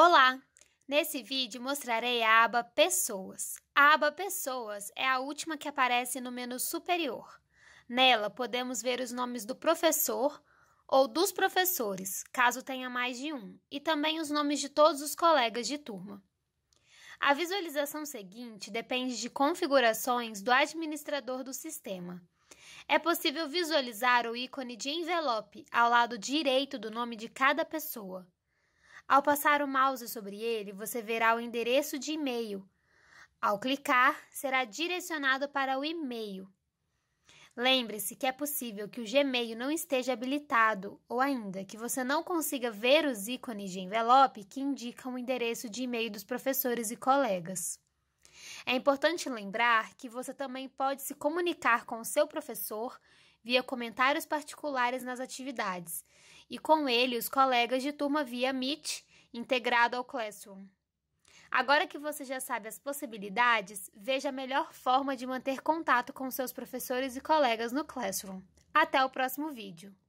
Olá! Nesse vídeo mostrarei a aba Pessoas. A aba Pessoas é a última que aparece no menu superior. Nela, podemos ver os nomes do professor ou dos professores, caso tenha mais de um, e também os nomes de todos os colegas de turma. A visualização seguinte depende de configurações do administrador do sistema. É possível visualizar o ícone de envelope ao lado direito do nome de cada pessoa. Ao passar o mouse sobre ele, você verá o endereço de e-mail. Ao clicar, será direcionado para o e-mail. Lembre-se que é possível que o Gmail não esteja habilitado ou ainda que você não consiga ver os ícones de envelope que indicam o endereço de e-mail dos professores e colegas. É importante lembrar que você também pode se comunicar com o seu professor via comentários particulares nas atividades e com ele os colegas de turma via Meet, integrado ao Classroom. Agora que você já sabe as possibilidades, veja a melhor forma de manter contato com seus professores e colegas no Classroom. Até o próximo vídeo!